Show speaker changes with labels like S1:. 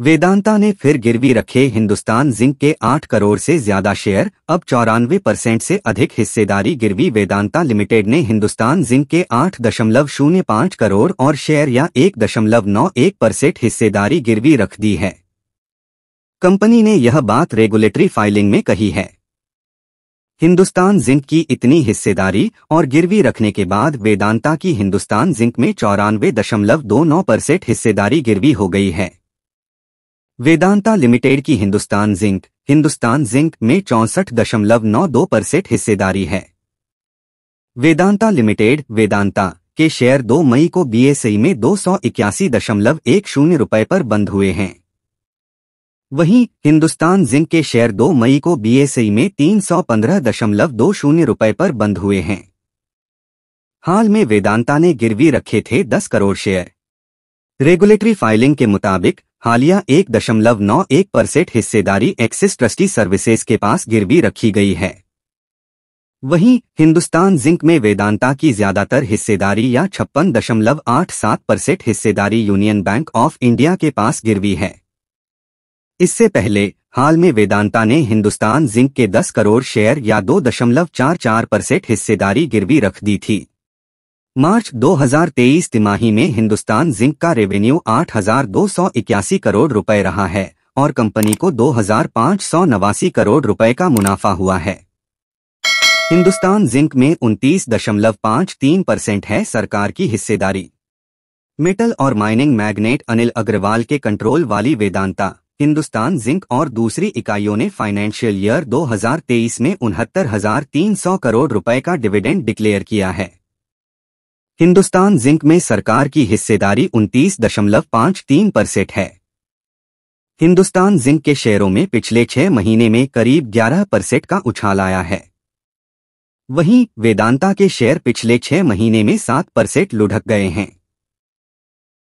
S1: वेदांता ने फिर गिरवी रखे हिंदुस्तान जिंक के 8 करोड़ से ज्यादा शेयर अब चौरानवे परसेंट से अधिक हिस्सेदारी गिरवी वेदांता लिमिटेड ने हिंदुस्तान जिंक के 8.05 करोड़ और शेयर या 1.91 परसेंट हिस्सेदारी गिरवी रख दी है कंपनी ने यह बात रेगुलेटरी फाइलिंग में कही है हिंदुस्तान जिंक की इतनी हिस्सेदारी और गिरवी रखने के बाद वेदांता की हिंदुस्तान जिंक में चौरानवे दशमलव दो नौ परसेंट हिस्सेदारी गिरवी हो गई है वेदांता लिमिटेड की हिंदुस्तान जिंक हिंदुस्तान जिंक में चौंसठ दशमलव नौ दो परसेंट हिस्सेदारी है वेदांता लिमिटेड वेदांता के शेयर 2 मई को बीएसई में दो सौ इक्यासी दशमलव एक शून्य रुपये पर बंद हुए हैं वहीं हिंदुस्तान जिंक के शेयर 2 मई को बीएसई में तीन सौ पंद्रह दशमलव दो शून्य रुपये पर बंद हुए हैं हाल में वेदांता ने गिरवी रखे थे 10 करोड़ शेयर रेगुलेटरी फाइलिंग के मुताबिक हालिया एक दशमलव नौ एक परसेंट हिस्सेदारी एक्सिस ट्रस्टी सर्विसेज के पास गिरवी रखी गई है वहीं हिंदुस्तान जिंक में वेदांता की ज्यादातर हिस्सेदारी या छप्पन दशमलव आठ सात परसेंट हिस्सेदारी यूनियन बैंक ऑफ इंडिया के पास गिरवी है इससे पहले हाल में वेदांता ने हिंदुस्तान जिंक के 10 करोड़ शेयर या दो दशमलव चार चार परसेंट हिस्सेदारी गिरवी रख दी थी मार्च 2023 तिमाही में हिंदुस्तान जिंक का रेवेन्यू आठ करोड़ रुपए रहा है और कंपनी को दो करोड़ रुपए का मुनाफा हुआ है हिंदुस्तान जिंक में उनतीस परसेंट है सरकार की हिस्सेदारी मेटल और माइनिंग मैग्नेट अनिल अग्रवाल के कंट्रोल वाली वेदांता हिंदुस्तान जिंक और दूसरी इकाइयों ने फाइनेंशियल ईयर 2023 में उनहत्तर करोड़ रुपए का डिविडेंड डिक्लेयर किया है हिंदुस्तान जिंक में सरकार की हिस्सेदारी उनतीस दशमलव पांच तीन परसेंट है हिंदुस्तान जिंक के शेयरों में पिछले छह महीने में करीब 11 परसेंट का उछाल आया है वहीं वेदांता के शेयर पिछले छह महीने में सात परसेंट लुढ़क गए हैं